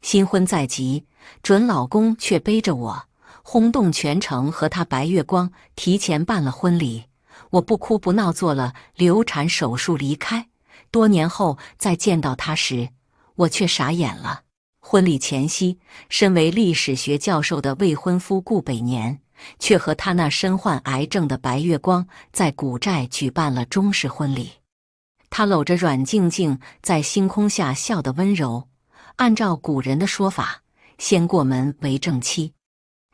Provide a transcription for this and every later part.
新婚在即，准老公却背着我轰动全城，和他白月光提前办了婚礼。我不哭不闹，做了流产手术离开。多年后再见到他时，我却傻眼了。婚礼前夕，身为历史学教授的未婚夫顾北年，却和他那身患癌症的白月光在古寨举办了中式婚礼。他搂着阮静静，在星空下笑得温柔。按照古人的说法，先过门为正妻。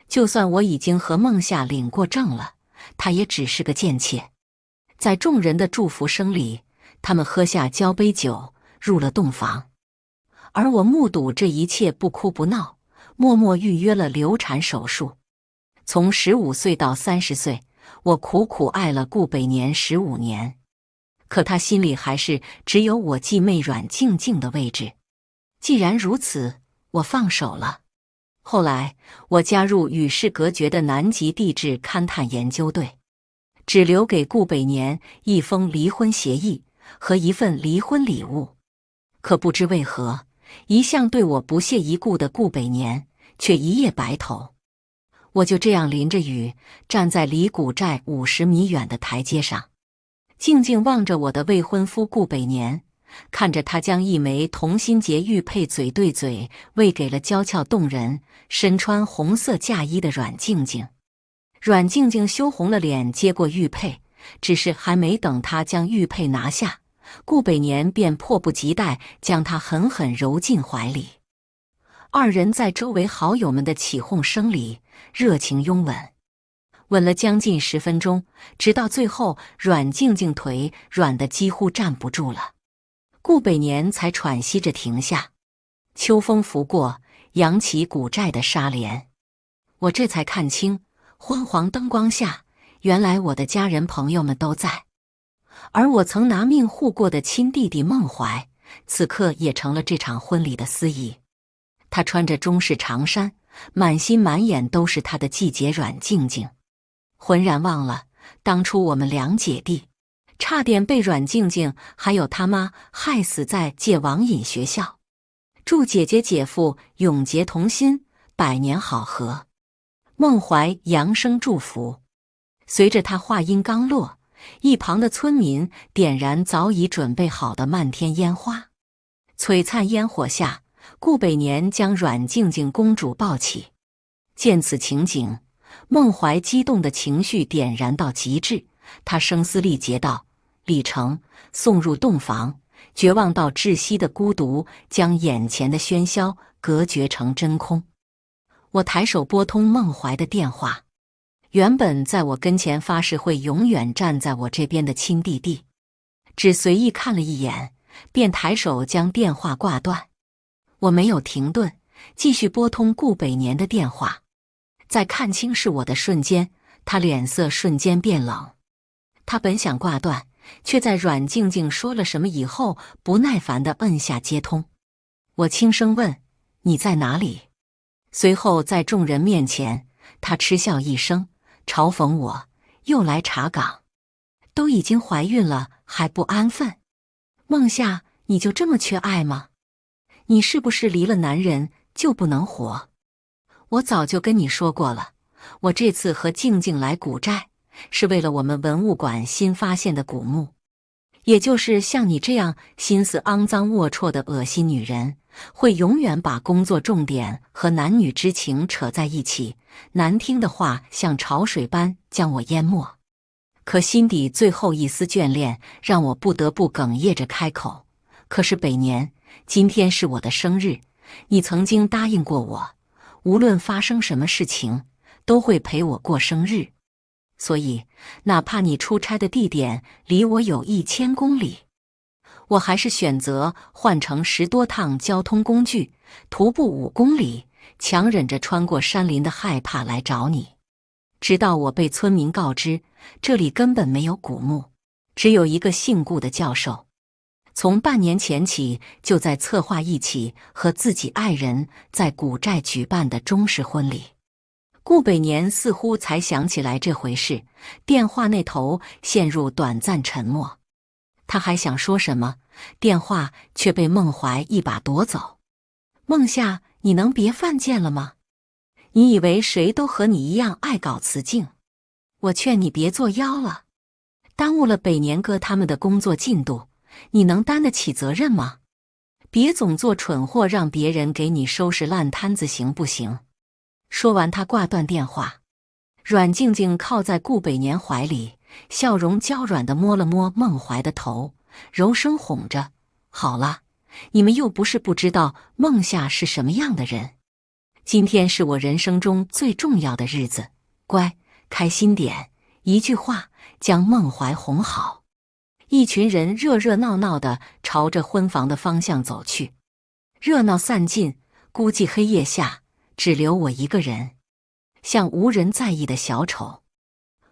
就算我已经和孟夏领过证了，她也只是个贱妾。在众人的祝福声里，他们喝下交杯酒，入了洞房。而我目睹这一切，不哭不闹，默默预约了流产手术。从十五岁到三十岁，我苦苦爱了顾北年十五年，可他心里还是只有我继妹阮静静的位置。既然如此，我放手了。后来，我加入与世隔绝的南极地质勘探研究队，只留给顾北年一封离婚协议和一份离婚礼物。可不知为何，一向对我不屑一顾的顾北年却一夜白头。我就这样淋着雨，站在离古寨五十米远的台阶上，静静望着我的未婚夫顾北年。看着他将一枚同心结玉佩嘴对嘴喂给了娇俏动人、身穿红色嫁衣的阮静静，阮静静羞红了脸，接过玉佩。只是还没等他将玉佩拿下，顾北年便迫不及待将她狠狠揉进怀里。二人在周围好友们的起哄声里热情拥吻，吻了将近十分钟，直到最后阮静静腿软的几乎站不住了。顾北年才喘息着停下，秋风拂过，扬起古寨的纱帘。我这才看清，昏黄灯光下，原来我的家人朋友们都在。而我曾拿命护过的亲弟弟孟怀，此刻也成了这场婚礼的司仪。他穿着中式长衫，满心满眼都是他的季节软静静，浑然忘了当初我们两姐弟。差点被阮静静还有他妈害死在戒网瘾学校。祝姐姐姐夫永结同心，百年好合。孟怀扬声祝福，随着他话音刚落，一旁的村民点燃早已准备好的漫天烟花。璀璨烟火下，顾北年将阮静静公主抱起。见此情景，孟怀激动的情绪点燃到极致。他声嘶力竭道：“李成送入洞房，绝望到窒息的孤独将眼前的喧嚣隔绝成真空。”我抬手拨通孟怀的电话，原本在我跟前发誓会永远站在我这边的亲弟弟，只随意看了一眼，便抬手将电话挂断。我没有停顿，继续拨通顾北年的电话，在看清是我的瞬间，他脸色瞬间变冷。他本想挂断，却在阮静静说了什么以后，不耐烦地摁下接通。我轻声问：“你在哪里？”随后在众人面前，他嗤笑一声，嘲讽我：“又来查岗，都已经怀孕了还不安分，梦夏，你就这么缺爱吗？你是不是离了男人就不能活？我早就跟你说过了，我这次和静静来古寨。”是为了我们文物馆新发现的古墓，也就是像你这样心思肮脏、龌龊的恶心女人，会永远把工作重点和男女之情扯在一起。难听的话像潮水般将我淹没，可心底最后一丝眷恋让我不得不哽咽着开口。可是北年，今天是我的生日，你曾经答应过我，无论发生什么事情，都会陪我过生日。所以，哪怕你出差的地点离我有一千公里，我还是选择换乘十多趟交通工具，徒步五公里，强忍着穿过山林的害怕来找你，直到我被村民告知，这里根本没有古墓，只有一个姓顾的教授，从半年前起就在策划一起和自己爱人在古寨举办的中式婚礼。顾北年似乎才想起来这回事，电话那头陷入短暂沉默。他还想说什么，电话却被孟怀一把夺走。孟夏，你能别犯贱了吗？你以为谁都和你一样爱搞雌竞？我劝你别作妖了，耽误了北年哥他们的工作进度，你能担得起责任吗？别总做蠢货，让别人给你收拾烂摊子行不行？说完，他挂断电话。阮静静靠在顾北年怀里，笑容娇软的摸了摸孟怀的头，柔声哄着：“好了，你们又不是不知道孟夏是什么样的人。今天是我人生中最重要的日子，乖，开心点。”一句话将孟怀哄好。一群人热热闹闹的朝着婚房的方向走去，热闹散尽，估计黑夜下。只留我一个人，像无人在意的小丑。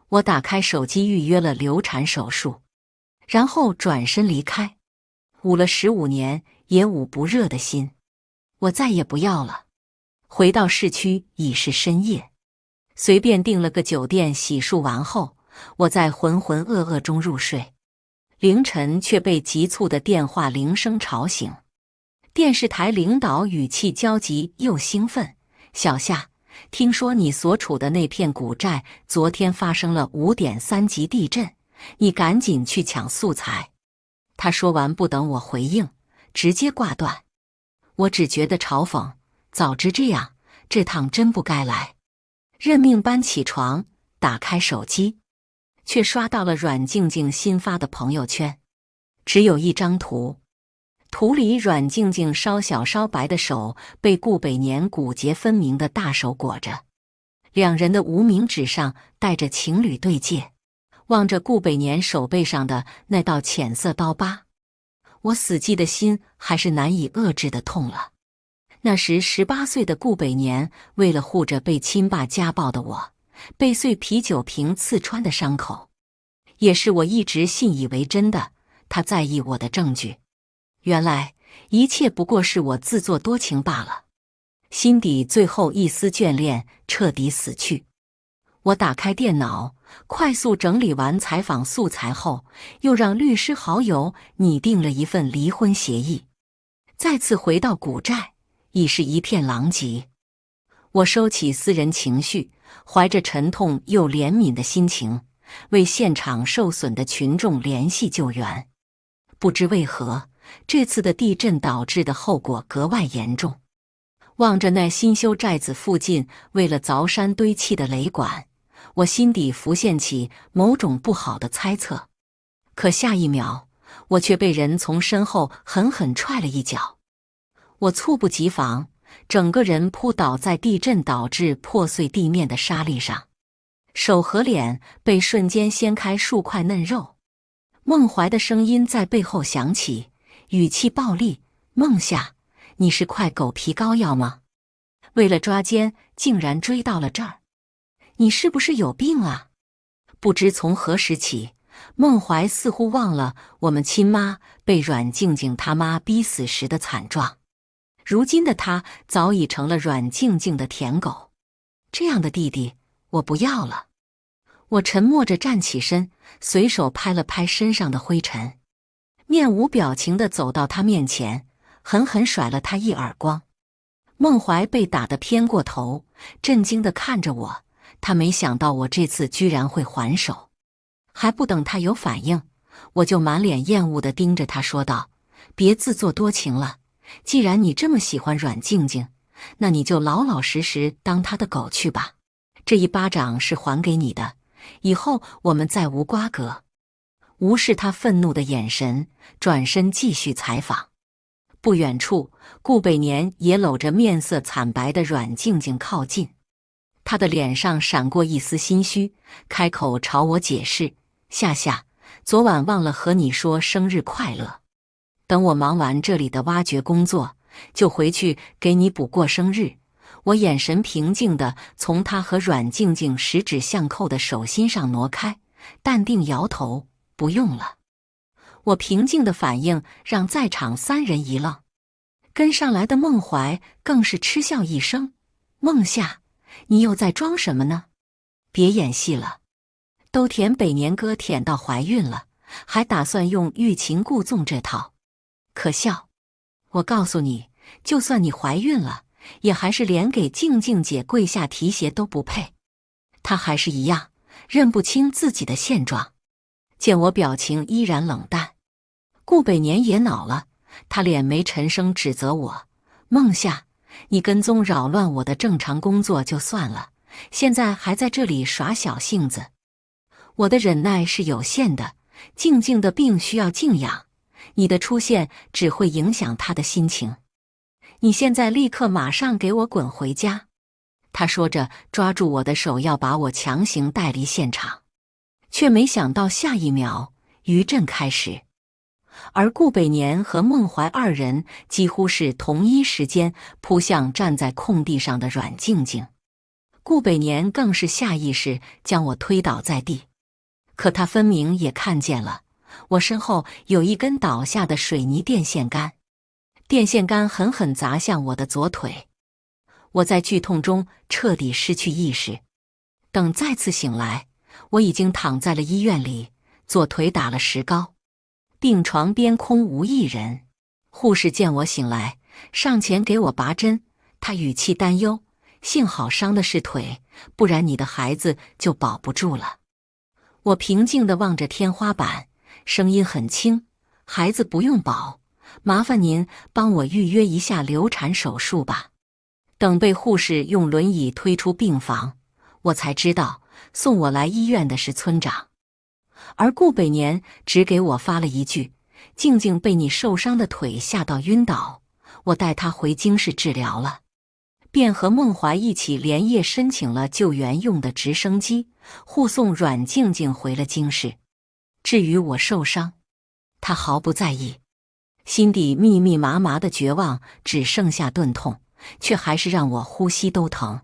我打开手机预约了流产手术，然后转身离开。捂了十五年也捂不热的心，我再也不要了。回到市区已是深夜，随便订了个酒店。洗漱完后，我在浑浑噩噩中入睡。凌晨却被急促的电话铃声吵醒。电视台领导语气焦急又兴奋。小夏，听说你所处的那片古寨昨天发生了五点三级地震，你赶紧去抢素材。他说完，不等我回应，直接挂断。我只觉得嘲讽，早知这样，这趟真不该来。认命般起床，打开手机，却刷到了阮静静新发的朋友圈，只有一张图。土里软静静、稍小、稍白的手被顾北年骨节分明的大手裹着，两人的无名指上戴着情侣对戒。望着顾北年手背上的那道浅色刀疤，我死寂的心还是难以遏制的痛了。那时十八岁的顾北年为了护着被亲爸家暴的我，被碎啤酒瓶刺穿的伤口，也是我一直信以为真的。他在意我的证据。原来一切不过是我自作多情罢了，心底最后一丝眷恋彻底死去。我打开电脑，快速整理完采访素材后，又让律师好友拟定了一份离婚协议。再次回到古寨，已是一片狼藉。我收起私人情绪，怀着沉痛又怜悯的心情，为现场受损的群众联系救援。不知为何。这次的地震导致的后果格外严重。望着那新修寨子附近为了凿山堆砌的雷管，我心底浮现起某种不好的猜测。可下一秒，我却被人从身后狠狠踹了一脚，我猝不及防，整个人扑倒在地震导致破碎地面的沙砾上，手和脸被瞬间掀开数块嫩肉。孟怀的声音在背后响起。语气暴戾，梦夏，你是块狗皮膏药吗？为了抓奸，竟然追到了这儿，你是不是有病啊？不知从何时起，孟怀似乎忘了我们亲妈被阮静静他妈逼死时的惨状，如今的他早已成了阮静静的舔狗，这样的弟弟我不要了。我沉默着站起身，随手拍了拍身上的灰尘。面无表情地走到他面前，狠狠甩了他一耳光。孟怀被打得偏过头，震惊地看着我。他没想到我这次居然会还手。还不等他有反应，我就满脸厌恶地盯着他说道：“别自作多情了，既然你这么喜欢阮静静，那你就老老实实当她的狗去吧。这一巴掌是还给你的，以后我们再无瓜葛。”无视他愤怒的眼神，转身继续采访。不远处，顾北年也搂着面色惨白的阮静静靠近，他的脸上闪过一丝心虚，开口朝我解释：“夏夏，昨晚忘了和你说生日快乐，等我忙完这里的挖掘工作，就回去给你补过生日。”我眼神平静的从他和阮静静十指相扣的手心上挪开，淡定摇头。不用了，我平静的反应让在场三人一愣，跟上来的孟怀更是嗤笑一声：“孟夏，你又在装什么呢？别演戏了，都舔北年哥舔到怀孕了，还打算用欲擒故纵这套？可笑！我告诉你，就算你怀孕了，也还是连给静静姐跪下提鞋都不配，她还是一样认不清自己的现状。”见我表情依然冷淡，顾北年也恼了，他敛眉沉声指责我：“梦夏，你跟踪扰乱我的正常工作就算了，现在还在这里耍小性子。我的忍耐是有限的，静静的病需要静养，你的出现只会影响他的心情。你现在立刻马上给我滚回家！”他说着，抓住我的手，要把我强行带离现场。却没想到，下一秒余震开始，而顾北年和孟怀二人几乎是同一时间扑向站在空地上的阮静静。顾北年更是下意识将我推倒在地，可他分明也看见了我身后有一根倒下的水泥电线杆，电线杆狠狠砸向我的左腿，我在剧痛中彻底失去意识。等再次醒来。我已经躺在了医院里，左腿打了石膏，病床边空无一人。护士见我醒来，上前给我拔针。他语气担忧：“幸好伤的是腿，不然你的孩子就保不住了。”我平静地望着天花板，声音很轻：“孩子不用保，麻烦您帮我预约一下流产手术吧。”等被护士用轮椅推出病房，我才知道。送我来医院的是村长，而顾北年只给我发了一句：“静静被你受伤的腿吓到晕倒，我带她回京市治疗了。”便和孟怀一起连夜申请了救援用的直升机，护送阮静静回了京市。至于我受伤，他毫不在意，心底密密麻麻的绝望只剩下钝痛，却还是让我呼吸都疼。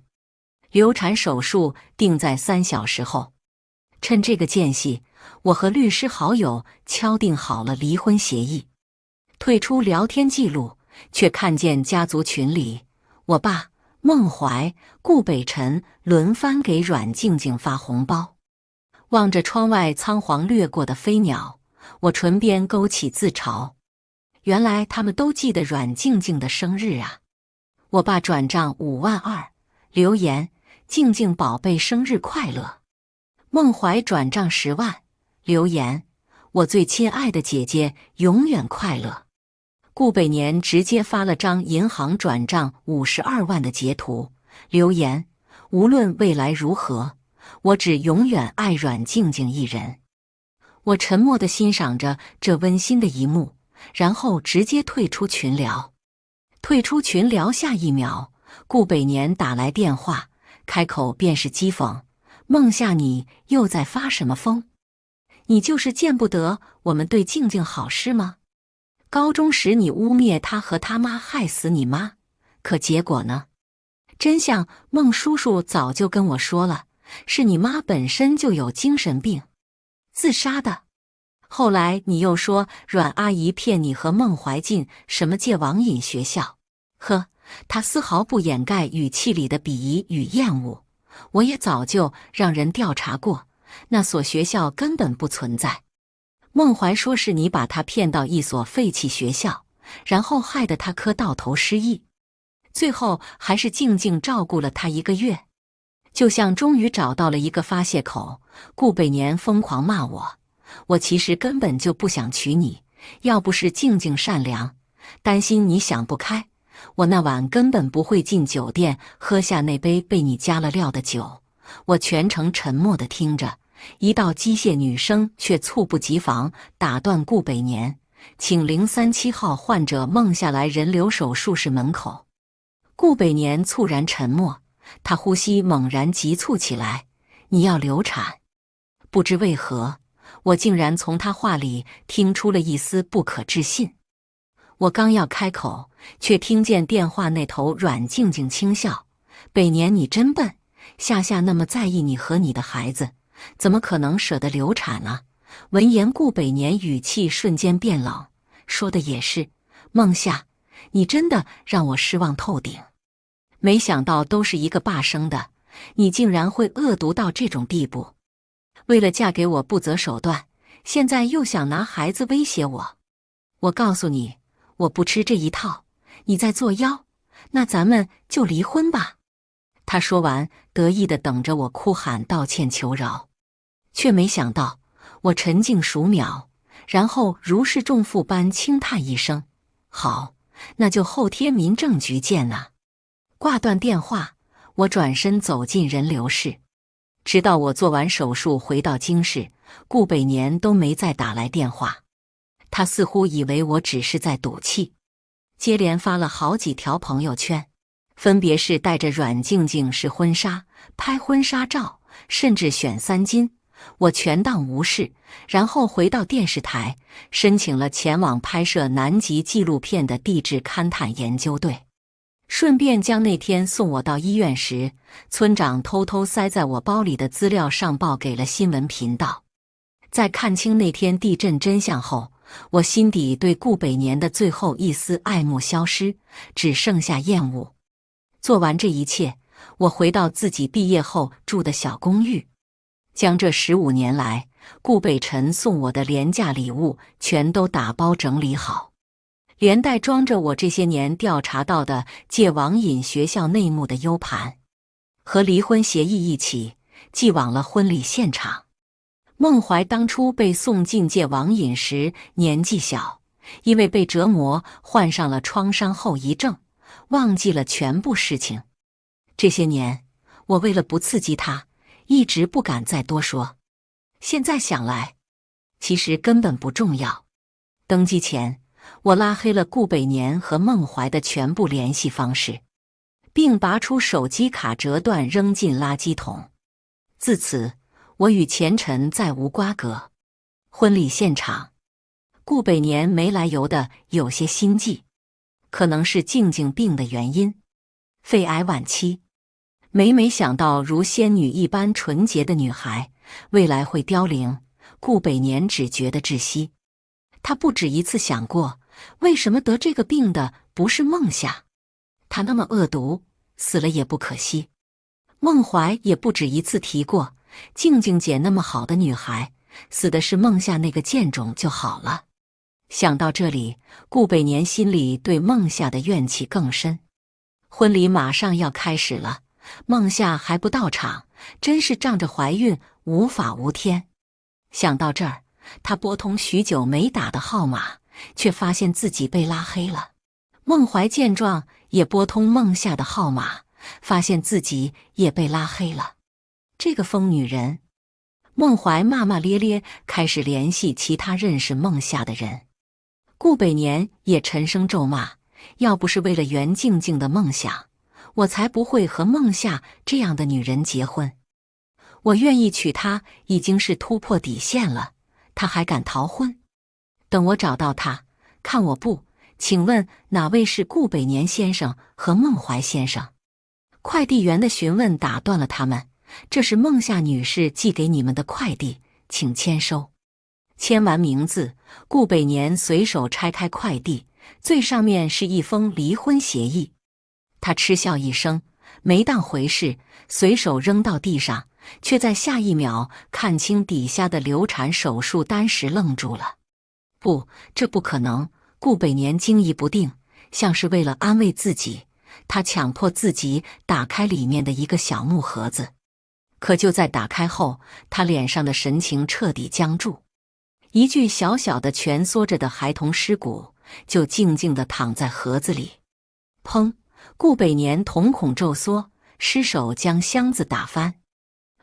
流产手术定在三小时后，趁这个间隙，我和律师好友敲定好了离婚协议，退出聊天记录，却看见家族群里，我爸孟怀、顾北辰轮番给阮静静发红包。望着窗外仓皇掠过的飞鸟，我唇边勾起自嘲：原来他们都记得阮静静的生日啊！我爸转账五万二，留言。静静宝贝，生日快乐！孟怀转账十万，留言：我最亲爱的姐姐，永远快乐。顾北年直接发了张银行转账五十二万的截图，留言：无论未来如何，我只永远爱阮静静一人。我沉默地欣赏着这温馨的一幕，然后直接退出群聊。退出群聊，下一秒，顾北年打来电话。开口便是讥讽，梦夏，你又在发什么疯？你就是见不得我们对静静好是吗？高中时你污蔑他和他妈害死你妈，可结果呢？真相，孟叔叔早就跟我说了，是你妈本身就有精神病，自杀的。后来你又说阮阿姨骗你和孟怀进什么戒网瘾学校，呵。他丝毫不掩盖语气里的鄙夷与厌恶。我也早就让人调查过，那所学校根本不存在。孟怀说：“是你把他骗到一所废弃学校，然后害得他磕到头失忆，最后还是静静照顾了他一个月，就像终于找到了一个发泄口。”顾北年疯狂骂我：“我其实根本就不想娶你，要不是静静善良，担心你想不开。”我那晚根本不会进酒店喝下那杯被你加了料的酒。我全程沉默的听着，一道机械女声却猝不及防打断顾北年：“请零三七号患者梦下来人流手术室门口。”顾北年猝然沉默，他呼吸猛然急促起来。你要流产？不知为何，我竟然从他话里听出了一丝不可置信。我刚要开口，却听见电话那头阮静静轻笑：“北年，你真笨。夏夏那么在意你和你的孩子，怎么可能舍得流产啊？”闻言，顾北年语气瞬间变冷：“说的也是，梦夏，你真的让我失望透顶。没想到都是一个爸生的，你竟然会恶毒到这种地步。为了嫁给我，不择手段，现在又想拿孩子威胁我。我告诉你。”我不吃这一套，你在作妖，那咱们就离婚吧。他说完，得意的等着我哭喊道歉求饶，却没想到我沉静数秒，然后如释重负般轻叹一声：“好，那就后天民政局见呐。”挂断电话，我转身走进人流室。直到我做完手术回到京市，顾北年都没再打来电话。他似乎以为我只是在赌气，接连发了好几条朋友圈，分别是带着阮静静试婚纱、拍婚纱照，甚至选三金。我全当无事，然后回到电视台，申请了前往拍摄南极纪录片的地质勘探研究队，顺便将那天送我到医院时村长偷偷塞在我包里的资料上报给了新闻频道。在看清那天地震真相后。我心底对顾北年的最后一丝爱慕消失，只剩下厌恶。做完这一切，我回到自己毕业后住的小公寓，将这十五年来顾北辰送我的廉价礼物全都打包整理好，连带装着我这些年调查到的借网瘾学校内幕的 U 盘和离婚协议一起，寄往了婚礼现场。孟怀当初被送进戒网瘾时年纪小，因为被折磨患上了创伤后遗症，忘记了全部事情。这些年，我为了不刺激他，一直不敢再多说。现在想来，其实根本不重要。登机前，我拉黑了顾北年和孟怀的全部联系方式，并拔出手机卡折断扔进垃圾桶。自此。我与前尘再无瓜葛。婚礼现场，顾北年没来由的有些心悸，可能是静静病的原因，肺癌晚期。每每想到如仙女一般纯洁的女孩未来会凋零，顾北年只觉得窒息。他不止一次想过，为什么得这个病的不是梦想？她那么恶毒，死了也不可惜。孟怀也不止一次提过。静静姐那么好的女孩，死的是孟夏那个贱种就好了。想到这里，顾北年心里对孟夏的怨气更深。婚礼马上要开始了，孟夏还不到场，真是仗着怀孕无法无天。想到这儿，他拨通许久没打的号码，却发现自己被拉黑了。孟怀见状，也拨通孟夏的号码，发现自己也被拉黑了。这个疯女人，孟怀骂骂咧咧，开始联系其他认识孟夏的人。顾北年也沉声咒骂：“要不是为了袁静静的梦想，我才不会和孟夏这样的女人结婚。我愿意娶她，已经是突破底线了。她还敢逃婚？等我找到她，看我不……请问哪位是顾北年先生和孟怀先生？”快递员的询问打断了他们。这是孟夏女士寄给你们的快递，请签收。签完名字，顾北年随手拆开快递，最上面是一封离婚协议。他嗤笑一声，没当回事，随手扔到地上，却在下一秒看清底下的流产手术单时愣住了。不，这不可能！顾北年惊疑不定，像是为了安慰自己，他强迫自己打开里面的一个小木盒子。可就在打开后，他脸上的神情彻底僵住。一具小小的蜷缩着的孩童尸骨，就静静的躺在盒子里。砰！顾北年瞳孔骤缩，失手将箱子打翻。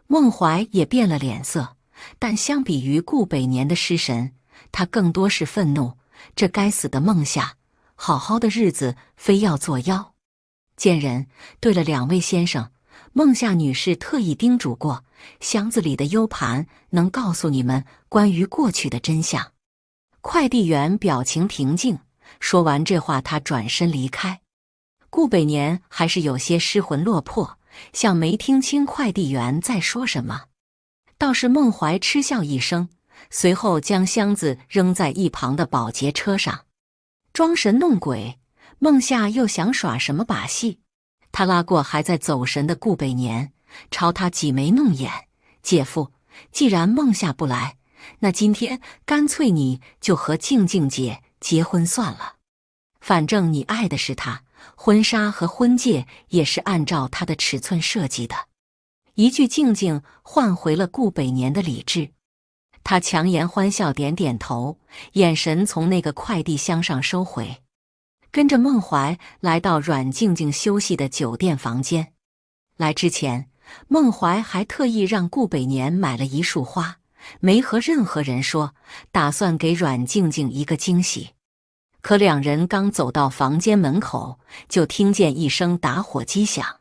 孟怀也变了脸色，但相比于顾北年的失神，他更多是愤怒。这该死的梦想，好好的日子非要作妖！贱人！对了，两位先生。孟夏女士特意叮嘱过，箱子里的 U 盘能告诉你们关于过去的真相。快递员表情平静，说完这话，他转身离开。顾北年还是有些失魂落魄，像没听清快递员在说什么。倒是孟怀嗤笑一声，随后将箱子扔在一旁的保洁车上，装神弄鬼，孟夏又想耍什么把戏？他拉过还在走神的顾北年，朝他挤眉弄眼：“姐夫，既然梦下不来，那今天干脆你就和静静姐结婚算了。反正你爱的是她，婚纱和婚戒也是按照她的尺寸设计的。”一句静静换回了顾北年的理智，他强颜欢笑，点点头，眼神从那个快递箱上收回。跟着孟怀来到阮静静休息的酒店房间。来之前，孟怀还特意让顾北年买了一束花，没和任何人说，打算给阮静静一个惊喜。可两人刚走到房间门口，就听见一声打火机响，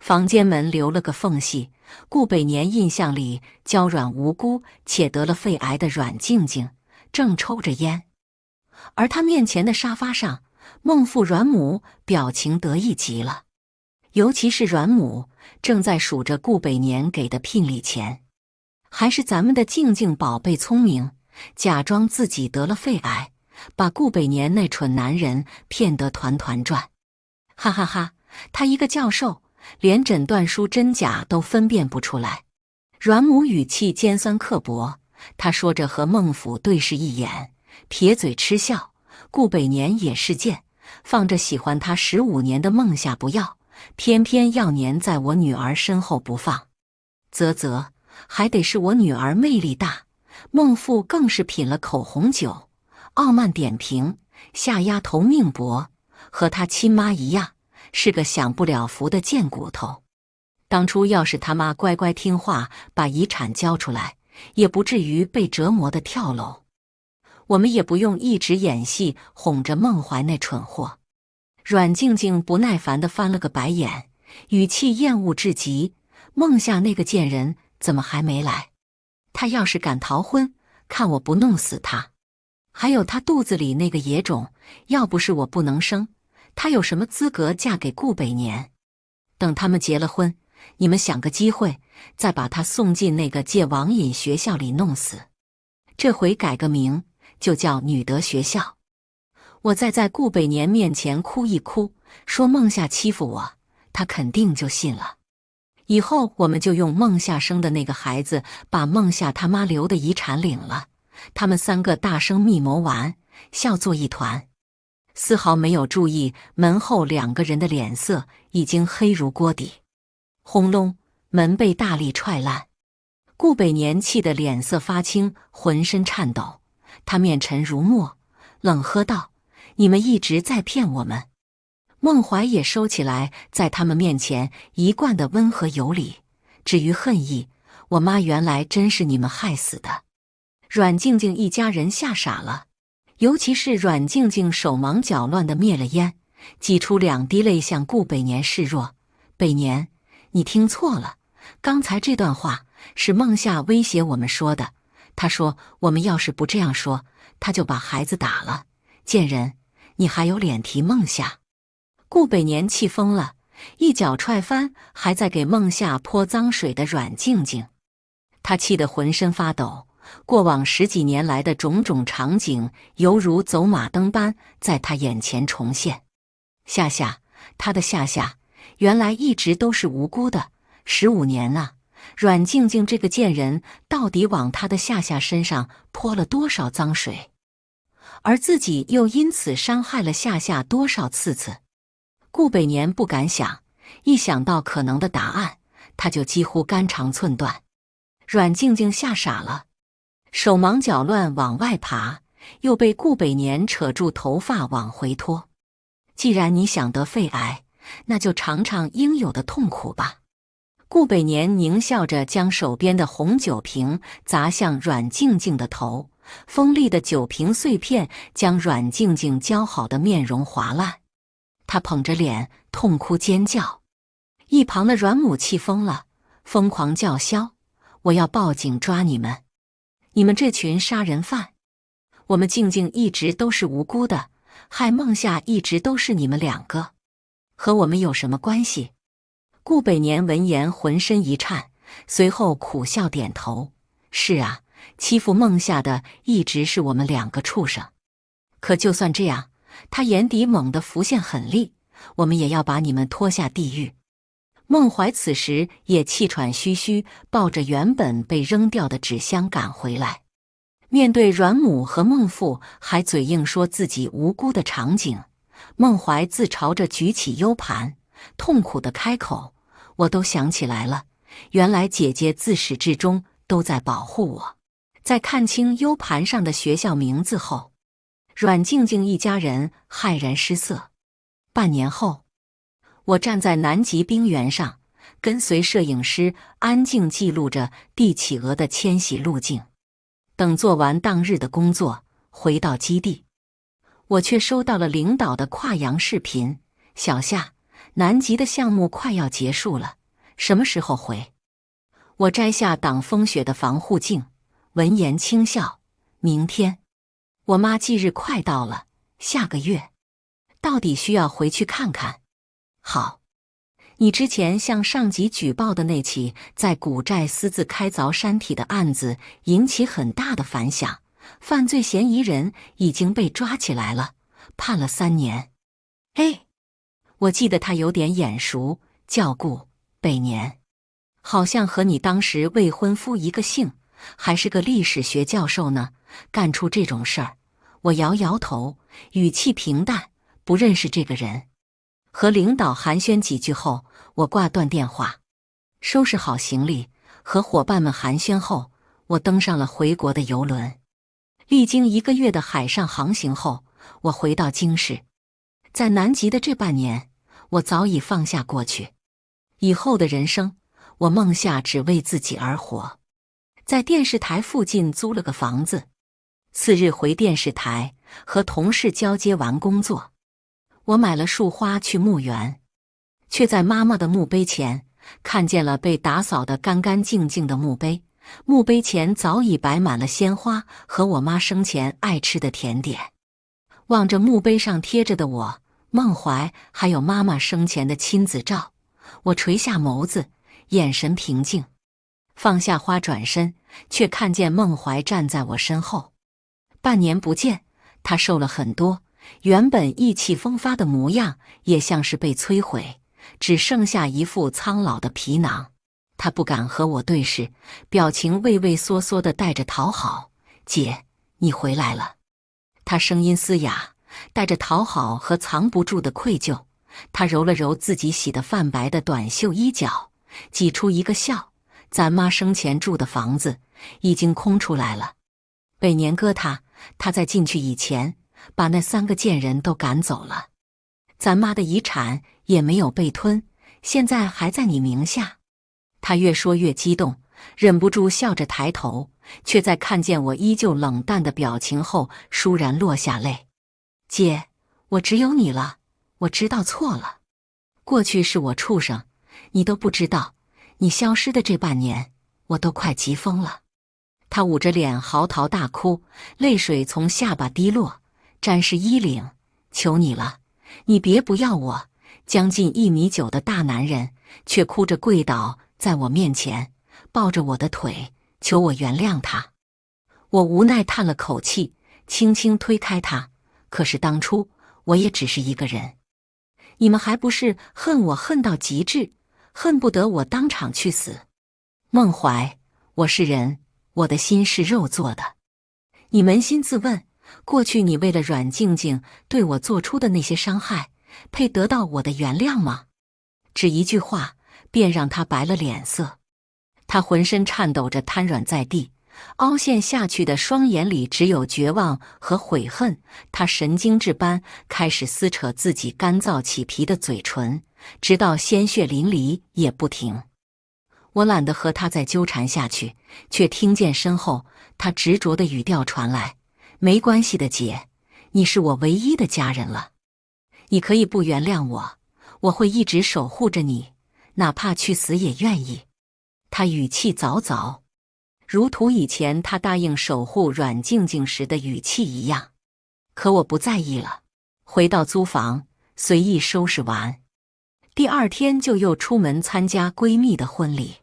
房间门留了个缝隙。顾北年印象里娇软无辜且得了肺癌的阮静静正抽着烟，而他面前的沙发上。孟父阮母表情得意极了，尤其是阮母正在数着顾北年给的聘礼钱，还是咱们的静静宝贝聪明，假装自己得了肺癌，把顾北年那蠢男人骗得团团转，哈哈哈！他一个教授，连诊断书真假都分辨不出来。阮母语气尖酸刻薄，他说着和孟府对视一眼，撇嘴嗤笑。顾北年也是贱。放着喜欢他十五年的孟夏不要，偏偏要粘在我女儿身后不放。啧啧，还得是我女儿魅力大。孟父更是品了口红酒，傲慢点评：夏丫头命薄，和她亲妈一样，是个享不了福的贱骨头。当初要是他妈乖乖听话，把遗产交出来，也不至于被折磨的跳楼。我们也不用一直演戏哄着孟怀那蠢货。阮静静不耐烦地翻了个白眼，语气厌恶至极。孟夏那个贱人怎么还没来？她要是敢逃婚，看我不弄死她！还有她肚子里那个野种，要不是我不能生，她有什么资格嫁给顾北年？等他们结了婚，你们想个机会，再把她送进那个戒网瘾学校里弄死。这回改个名。就叫女德学校，我再在顾北年面前哭一哭，说孟夏欺负我，他肯定就信了。以后我们就用孟夏生的那个孩子，把孟夏他妈留的遗产领了。他们三个大声密谋完，笑作一团，丝毫没有注意门后两个人的脸色已经黑如锅底。轰隆，门被大力踹烂，顾北年气得脸色发青，浑身颤抖。他面沉如墨，冷喝道：“你们一直在骗我们。”孟怀也收起来，在他们面前一贯的温和有礼。至于恨意，我妈原来真是你们害死的。阮静静一家人吓傻了，尤其是阮静静手忙脚乱的灭了烟，挤出两滴泪向顾北年示弱：“北年，你听错了，刚才这段话是孟夏威胁我们说的。”他说：“我们要是不这样说，他就把孩子打了。贱人，你还有脸提孟夏？”顾北年气疯了，一脚踹翻还在给孟夏泼脏水的阮静静。他气得浑身发抖，过往十几年来的种种场景犹如走马灯般在他眼前重现。夏夏，他的夏夏，原来一直都是无辜的。十五年了。阮静静这个贱人到底往他的夏夏身上泼了多少脏水，而自己又因此伤害了夏夏多少次次？顾北年不敢想，一想到可能的答案，他就几乎肝肠寸断。阮静静吓傻了，手忙脚乱往外爬，又被顾北年扯住头发往回拖。既然你想得肺癌，那就尝尝应有的痛苦吧。顾北年狞笑着，将手边的红酒瓶砸向阮静静的头，锋利的酒瓶碎片将阮静静姣好的面容划烂。他捧着脸痛哭尖叫。一旁的阮母气疯了，疯狂叫嚣：“我要报警抓你们！你们这群杀人犯！我们静静一直都是无辜的，害孟夏一直都是你们两个，和我们有什么关系？”顾北年闻言浑身一颤，随后苦笑点头：“是啊，欺负孟夏的一直是我们两个畜生。可就算这样，他眼底猛地浮现狠戾，我们也要把你们拖下地狱。”孟怀此时也气喘吁吁，抱着原本被扔掉的纸箱赶回来。面对阮母和孟父还嘴硬说自己无辜的场景，孟怀自嘲着举起 U 盘，痛苦的开口。我都想起来了，原来姐姐自始至终都在保护我。在看清 U 盘上的学校名字后，阮静静一家人骇然失色。半年后，我站在南极冰原上，跟随摄影师安静记录着帝企鹅的迁徙路径。等做完当日的工作，回到基地，我却收到了领导的跨洋视频：小夏。南极的项目快要结束了，什么时候回？我摘下挡风雪的防护镜，闻言轻笑：“明天，我妈忌日快到了，下个月，到底需要回去看看。”好，你之前向上级举报的那起在古寨私自开凿山体的案子，引起很大的反响，犯罪嫌疑人已经被抓起来了，判了三年。哎。我记得他有点眼熟，叫顾北年，好像和你当时未婚夫一个姓，还是个历史学教授呢。干出这种事儿，我摇摇头，语气平淡，不认识这个人。和领导寒暄几句后，我挂断电话，收拾好行李，和伙伴们寒暄后，我登上了回国的游轮。历经一个月的海上航行后，我回到京市。在南极的这半年，我早已放下过去，以后的人生，我梦下只为自己而活。在电视台附近租了个房子，次日回电视台和同事交接完工作，我买了束花去墓园，却在妈妈的墓碑前看见了被打扫的干干净净的墓碑，墓碑前早已摆满了鲜花和我妈生前爱吃的甜点，望着墓碑上贴着的我。孟怀还有妈妈生前的亲子照，我垂下眸子，眼神平静，放下花转身，却看见孟怀站在我身后。半年不见，他瘦了很多，原本意气风发的模样也像是被摧毁，只剩下一副苍老的皮囊。他不敢和我对视，表情畏畏缩缩的，带着讨好。姐，你回来了，他声音嘶哑。带着讨好和藏不住的愧疚，他揉了揉自己洗得泛白的短袖衣角，挤出一个笑。咱妈生前住的房子已经空出来了，北年哥他他在进去以前把那三个贱人都赶走了，咱妈的遗产也没有被吞，现在还在你名下。他越说越激动，忍不住笑着抬头，却在看见我依旧冷淡的表情后，倏然落下泪。姐，我只有你了。我知道错了，过去是我畜生，你都不知道。你消失的这半年，我都快急疯了。他捂着脸嚎啕大哭，泪水从下巴滴落，沾湿衣领。求你了，你别不要我。将近一米九的大男人，却哭着跪倒在我面前，抱着我的腿，求我原谅他。我无奈叹了口气，轻轻推开他。可是当初我也只是一个人，你们还不是恨我恨到极致，恨不得我当场去死？孟怀，我是人，我的心是肉做的。你扪心自问，过去你为了阮静静对我做出的那些伤害，配得到我的原谅吗？只一句话，便让他白了脸色，他浑身颤抖着瘫软在地。凹陷下去的双眼里只有绝望和悔恨。他神经质般开始撕扯自己干燥起皮的嘴唇，直到鲜血淋漓也不停。我懒得和他再纠缠下去，却听见身后他执着的语调传来：“没关系的，姐，你是我唯一的家人了。你可以不原谅我，我会一直守护着你，哪怕去死也愿意。”他语气早早。如图，以前他答应守护阮静静时的语气一样，可我不在意了。回到租房，随意收拾完，第二天就又出门参加闺蜜的婚礼。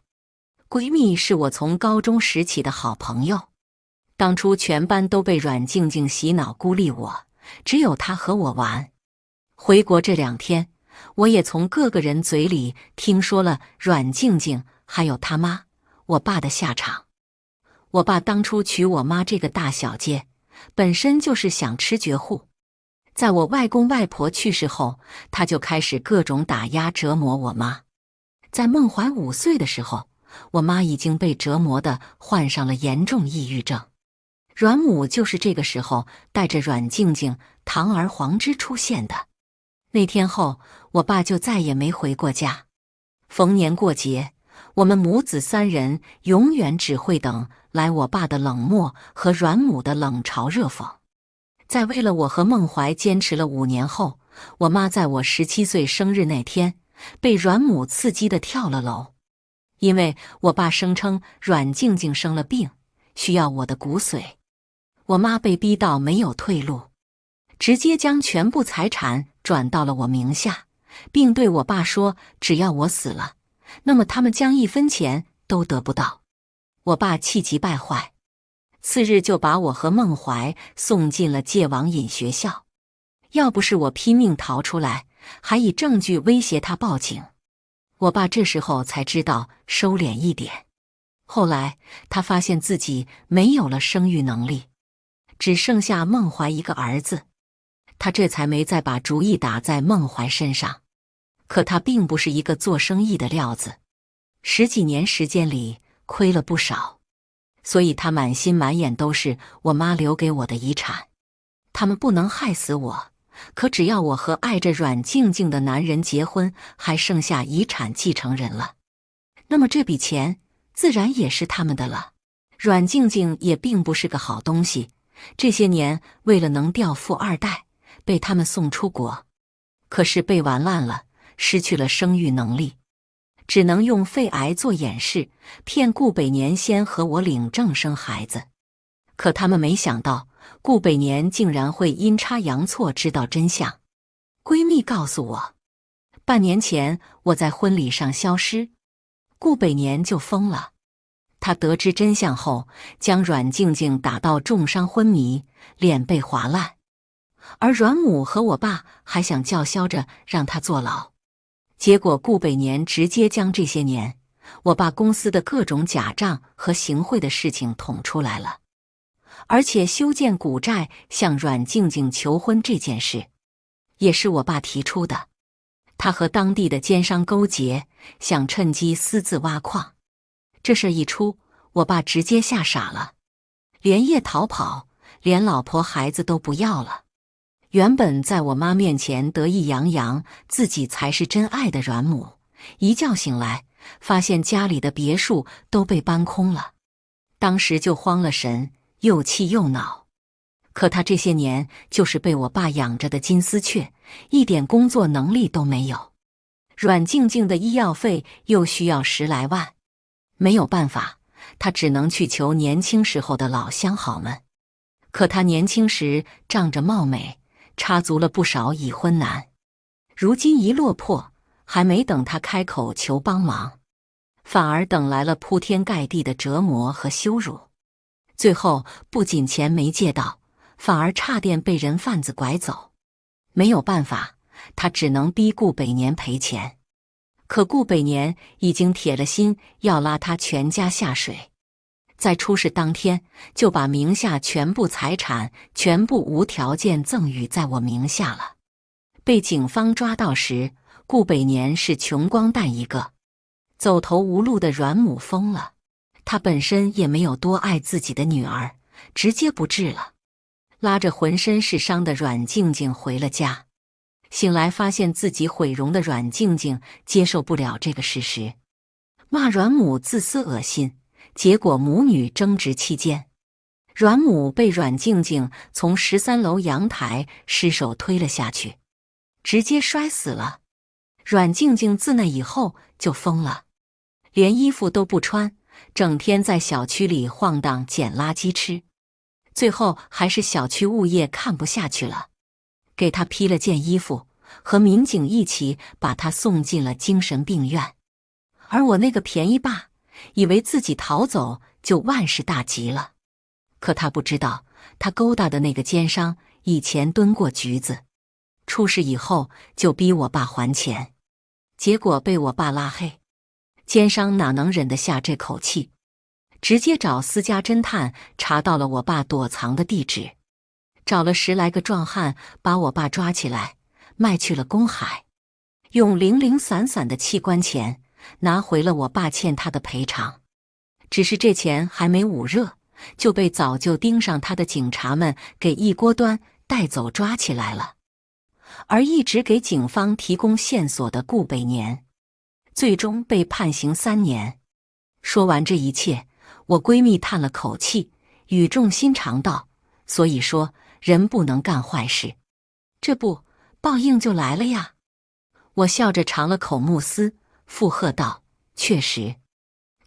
闺蜜是我从高中时起的好朋友，当初全班都被阮静静洗脑孤立我，只有她和我玩。回国这两天，我也从各个人嘴里听说了阮静静还有他妈、我爸的下场。我爸当初娶我妈这个大小姐，本身就是想吃绝户。在我外公外婆去世后，他就开始各种打压折磨我妈。在孟怀五岁的时候，我妈已经被折磨的患上了严重抑郁症。阮母就是这个时候带着阮静静堂而皇之出现的。那天后，我爸就再也没回过家。逢年过节，我们母子三人永远只会等。来，我爸的冷漠和阮母的冷嘲热讽，在为了我和孟怀坚持了五年后，我妈在我十七岁生日那天被阮母刺激的跳了楼，因为我爸声称阮静静生了病，需要我的骨髓，我妈被逼到没有退路，直接将全部财产转到了我名下，并对我爸说，只要我死了，那么他们将一分钱都得不到。我爸气急败坏，次日就把我和孟怀送进了戒网瘾学校。要不是我拼命逃出来，还以证据威胁他报警，我爸这时候才知道收敛一点。后来他发现自己没有了生育能力，只剩下孟怀一个儿子，他这才没再把主意打在孟怀身上。可他并不是一个做生意的料子，十几年时间里。亏了不少，所以他满心满眼都是我妈留给我的遗产。他们不能害死我，可只要我和爱着阮静静的男人结婚，还剩下遗产继承人了，那么这笔钱自然也是他们的了。阮静静也并不是个好东西，这些年为了能钓富二代，被他们送出国，可是被玩烂了，失去了生育能力。只能用肺癌做掩饰，骗顾北年先和我领证生孩子。可他们没想到，顾北年竟然会阴差阳错知道真相。闺蜜告诉我，半年前我在婚礼上消失，顾北年就疯了。他得知真相后，将阮静静打到重伤昏迷，脸被划烂。而阮母和我爸还想叫嚣着让他坐牢。结果，顾北年直接将这些年我爸公司的各种假账和行贿的事情捅出来了，而且修建古寨向阮静静求婚这件事，也是我爸提出的。他和当地的奸商勾结，想趁机私自挖矿。这事一出，我爸直接吓傻了，连夜逃跑，连老婆孩子都不要了。原本在我妈面前得意洋洋，自己才是真爱的阮母，一觉醒来发现家里的别墅都被搬空了，当时就慌了神，又气又恼。可他这些年就是被我爸养着的金丝雀，一点工作能力都没有。阮静静的医药费又需要十来万，没有办法，他只能去求年轻时候的老相好们。可他年轻时仗着貌美。插足了不少已婚男，如今一落魄，还没等他开口求帮忙，反而等来了铺天盖地的折磨和羞辱。最后不仅钱没借到，反而差点被人贩子拐走。没有办法，他只能逼顾北年赔钱。可顾北年已经铁了心要拉他全家下水。在出事当天，就把名下全部财产全部无条件赠与在我名下了。被警方抓到时，顾北年是穷光蛋一个，走投无路的阮母疯了，他本身也没有多爱自己的女儿，直接不治了，拉着浑身是伤的阮静静回了家。醒来发现自己毁容的阮静静接受不了这个事实，骂阮母自私恶心。结果母女争执期间，阮母被阮静静从十三楼阳台失手推了下去，直接摔死了。阮静静自那以后就疯了，连衣服都不穿，整天在小区里晃荡捡垃圾吃。最后还是小区物业看不下去了，给她披了件衣服，和民警一起把她送进了精神病院。而我那个便宜爸。以为自己逃走就万事大吉了，可他不知道，他勾搭的那个奸商以前蹲过局子，出事以后就逼我爸还钱，结果被我爸拉黑。奸商哪能忍得下这口气，直接找私家侦探查到了我爸躲藏的地址，找了十来个壮汉把我爸抓起来，卖去了公海，用零零散散的器官钱。拿回了我爸欠他的赔偿，只是这钱还没捂热，就被早就盯上他的警察们给一锅端带走抓起来了。而一直给警方提供线索的顾北年，最终被判刑三年。说完这一切，我闺蜜叹了口气，语重心长道：“所以说，人不能干坏事，这不报应就来了呀。”我笑着尝了口慕斯。附和道：“确实。”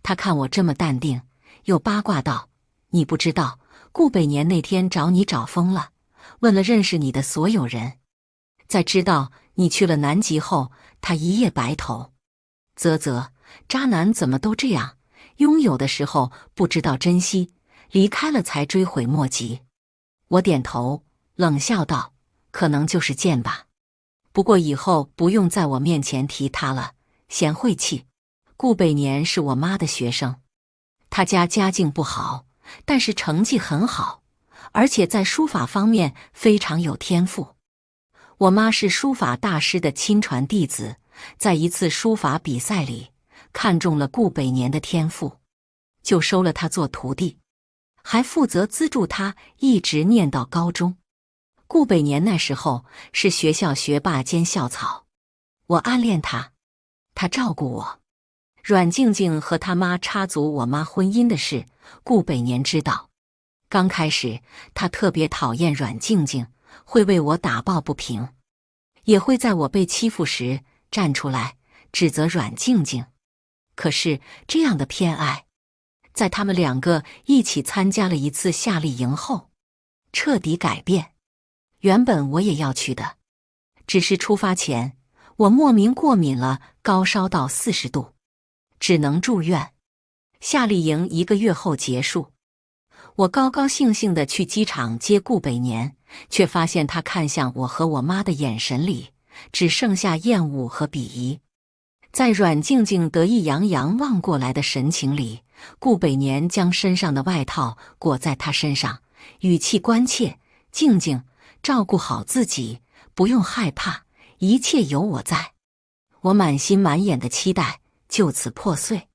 他看我这么淡定，又八卦道：“你不知道，顾北年那天找你找疯了，问了认识你的所有人，在知道你去了南极后，他一夜白头。啧啧，渣男怎么都这样？拥有的时候不知道珍惜，离开了才追悔莫及。”我点头，冷笑道：“可能就是贱吧。不过以后不用在我面前提他了。”贤惠气，顾北年是我妈的学生，他家家境不好，但是成绩很好，而且在书法方面非常有天赋。我妈是书法大师的亲传弟子，在一次书法比赛里看中了顾北年的天赋，就收了他做徒弟，还负责资助他一直念到高中。顾北年那时候是学校学霸兼校草，我暗恋他。他照顾我，阮静静和他妈插足我妈婚姻的事，顾北年知道。刚开始，他特别讨厌阮静静，会为我打抱不平，也会在我被欺负时站出来指责阮静静。可是，这样的偏爱，在他们两个一起参加了一次夏令营后，彻底改变。原本我也要去的，只是出发前。我莫名过敏了，高烧到四十度，只能住院。夏令营一个月后结束，我高高兴兴地去机场接顾北年，却发现他看向我和我妈的眼神里只剩下厌恶和鄙夷。在阮静静得意洋洋望过来的神情里，顾北年将身上的外套裹在她身上，语气关切：“静静，照顾好自己，不用害怕。”一切有我在，我满心满眼的期待就此破碎。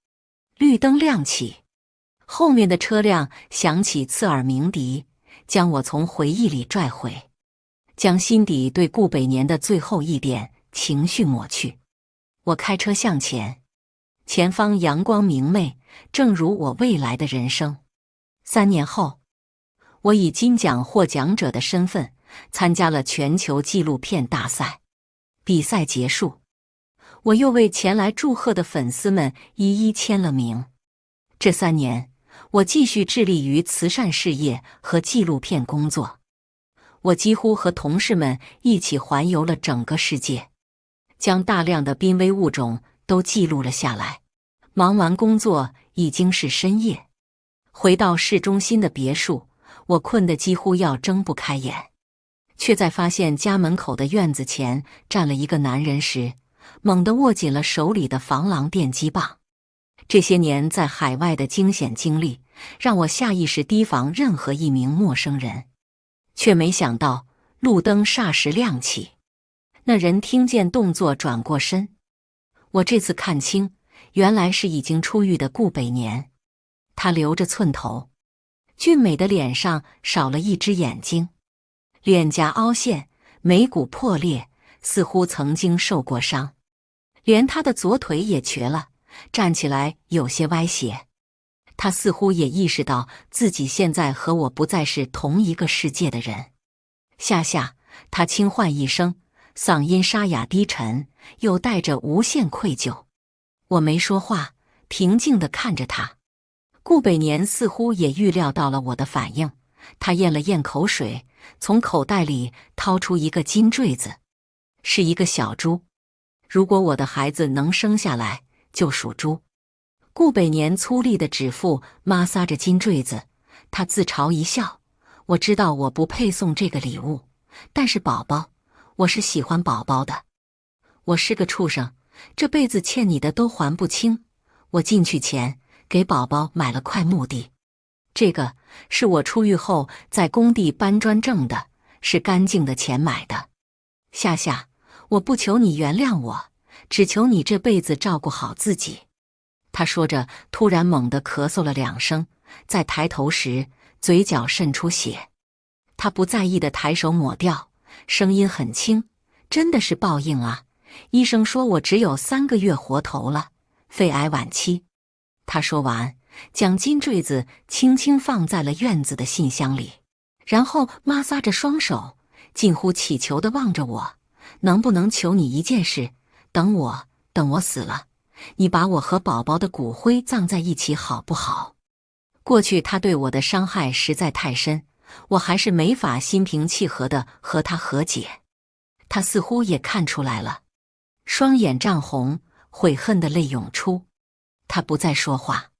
绿灯亮起，后面的车辆响起刺耳鸣笛，将我从回忆里拽回，将心底对顾北年的最后一点情绪抹去。我开车向前，前方阳光明媚，正如我未来的人生。三年后，我以金奖获奖者的身份参加了全球纪录片大赛。比赛结束，我又为前来祝贺的粉丝们一一签了名。这三年，我继续致力于慈善事业和纪录片工作。我几乎和同事们一起环游了整个世界，将大量的濒危物种都记录了下来。忙完工作已经是深夜，回到市中心的别墅，我困得几乎要睁不开眼。却在发现家门口的院子前站了一个男人时，猛地握紧了手里的防狼电击棒。这些年在海外的惊险经历，让我下意识提防任何一名陌生人。却没想到，路灯霎时亮起，那人听见动作转过身。我这次看清，原来是已经出狱的顾北年。他留着寸头，俊美的脸上少了一只眼睛。脸颊凹陷，眉骨破裂，似乎曾经受过伤，连他的左腿也瘸了，站起来有些歪斜。他似乎也意识到自己现在和我不再是同一个世界的人。夏夏，他轻唤一声，嗓音沙哑低沉，又带着无限愧疚。我没说话，平静地看着他。顾北年似乎也预料到了我的反应，他咽了咽口水。从口袋里掏出一个金坠子，是一个小猪。如果我的孩子能生下来，就属猪。顾北年粗粝的指腹摩挲着金坠子，他自嘲一笑：“我知道我不配送这个礼物，但是宝宝，我是喜欢宝宝的。我是个畜生，这辈子欠你的都还不清。我进去前给宝宝买了块墓地，这个。”是我出狱后在工地搬砖挣的，是干净的钱买的。夏夏，我不求你原谅我，只求你这辈子照顾好自己。他说着，突然猛地咳嗽了两声，在抬头时嘴角渗出血。他不在意的抬手抹掉，声音很轻：“真的是报应啊！医生说我只有三个月活头了，肺癌晚期。”他说完。将金坠子轻轻放在了院子的信箱里，然后抹挲着双手，近乎乞求地望着我：“能不能求你一件事？等我，等我死了，你把我和宝宝的骨灰葬在一起，好不好？”过去他对我的伤害实在太深，我还是没法心平气和地和他和解。他似乎也看出来了，双眼涨红，悔恨的泪涌出，他不再说话。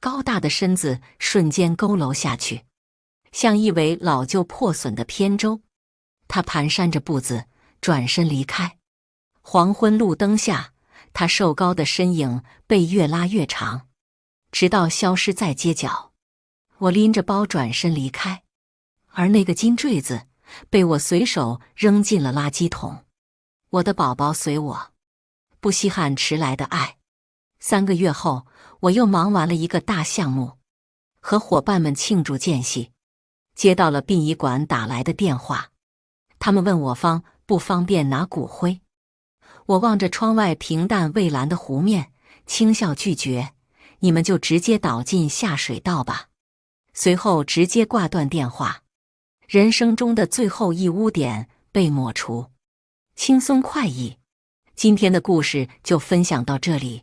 高大的身子瞬间佝偻下去，像一尾老旧破损的扁舟。他蹒跚着步子，转身离开。黄昏路灯下，他瘦高的身影被越拉越长，直到消失在街角。我拎着包转身离开，而那个金坠子被我随手扔进了垃圾桶。我的宝宝随我，不稀罕迟来的爱。三个月后。我又忙完了一个大项目，和伙伴们庆祝间隙，接到了殡仪馆打来的电话，他们问我方不方便拿骨灰。我望着窗外平淡蔚蓝的湖面，轻笑拒绝：“你们就直接倒进下水道吧。”随后直接挂断电话。人生中的最后一污点被抹除，轻松快意。今天的故事就分享到这里。